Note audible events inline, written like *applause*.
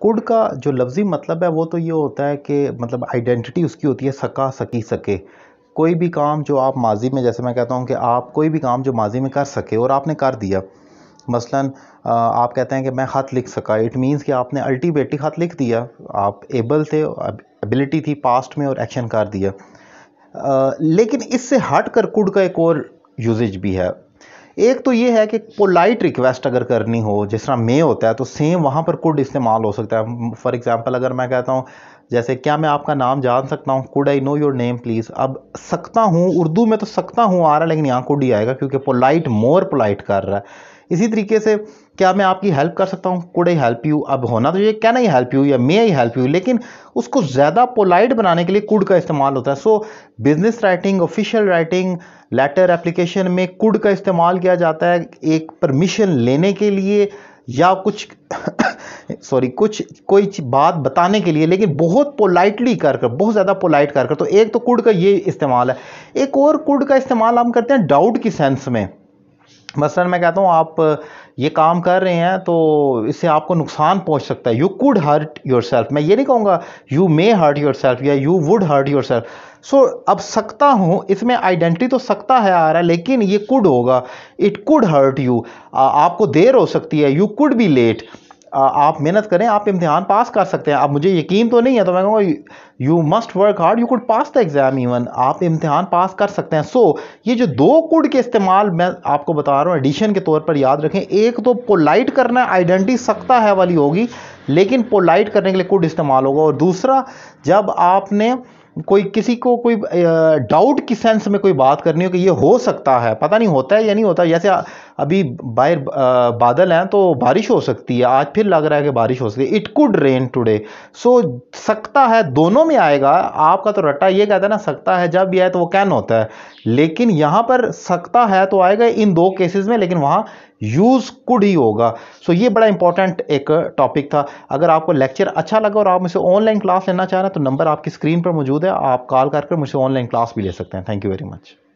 could का जो लफ्ज़ी मतलब है वो तो ये होता है कि मतलब आइडेंटिटी उसकी होती है सका सकी सके कोई भी काम जो आप माजी में जैसे मैं कहता हूँ कि आप कोई भी काम जो माजी में कर सके और आपने कर दिया मसलन आप कहते हैं कि मैं ख़त लिख सका इट मींस कि आपने अल्टीमेटली ख़त लिख दिया आप एबल थे एबिलिटी थी पास्ट में और एक्शन कर दिया आ, लेकिन इससे हट कर कुड का एक और यूजेज भी है एक तो ये है कि पोलाइट रिक्वेस्ट अगर करनी हो जिस तरह मे होता है तो सेम वहाँ पर कुड इस्तेमाल हो सकता है फॉर एग्ज़ाम्पल अगर मैं कहता हूँ जैसे क्या मैं आपका नाम जान सकता हूँ could I know your name please अब सकता हूँ उर्दू में तो सकता हूँ आ रहा है लेकिन यहाँ कुड ही आएगा क्योंकि पोलाइट मोर पोलाइट कर रहा है इसी तरीके से क्या मैं आपकी हेल्प कर सकता हूँ कुड आई हेल्प यू अब होना तो ये कैन आई हेल्प यू या मे आई हेल्प यू लेकिन उसको ज़्यादा पोलाइट बनाने के लिए कुड का इस्तेमाल होता है so business writing official writing letter application में कुड का इस्तेमाल किया जाता है एक परमिशन लेने के लिए या कुछ सॉरी *coughs* कुछ कोई बात बताने के लिए लेकिन बहुत पोलाइटली कर कर बहुत ज़्यादा पोलाइट कर कर तो एक तो कुड का ये इस्तेमाल है एक और कुड का इस्तेमाल हम करते हैं डाउट की सेंस में मसलन मैं कहता हूँ आप ये काम कर रहे हैं तो इससे आपको नुकसान पहुँच सकता है you could hurt yourself मैं ये नहीं कहूँगा you may hurt yourself या you would hurt yourself so अब सकता हूँ इसमें आइडेंटिटी तो सकता है आ रहा है लेकिन ये कुड होगा इट कुड हर्ट यू आपको देर हो सकती है यू कुड बी लेट आप मेहनत करें आप इम्तिहान पास कर सकते हैं अब मुझे यकीन तो नहीं है तो मैं कहूँगा you must work hard you could pass the exam even आप इम्तिहान पास कर सकते हैं सो so, ये जो दो कुड के इस्तेमाल मैं आपको बता रहा हूँ एडिशन के तौर पर याद रखें एक तो पोलाइट करना आइडेंटिटी सकता है वाली होगी लेकिन पोलाइट करने के लिए कुड इस्तेमाल होगा और दूसरा जब आपने कोई किसी को कोई डाउट की सेंस में कोई बात करनी हो कि ये हो सकता है पता नहीं होता है या नहीं होता जैसे अभी बाहर बादल हैं तो बारिश हो सकती है आज फिर लग रहा है कि बारिश हो सकती है it could rain today so सकता है दोनों में आएगा आपका तो रट्टा ये कहता है ना सकता है जब भी आए तो वो कैन होता है लेकिन यहाँ पर सकता है तो आएगा इन दो केसेस में लेकिन वहाँ यूज़ कुड ही होगा सो so, ये बड़ा इंपॉर्टेंट एक टॉपिक था अगर आपको लेक्चर अच्छा लगा और आप मुझसे ऑनलाइन क्लास लेना चाह रहे हैं तो नंबर आपकी स्क्रीन पर मौजूद है आप कॉल करके मुझसे ऑनलाइन क्लास भी ले सकते हैं थैंक यू वेरी मच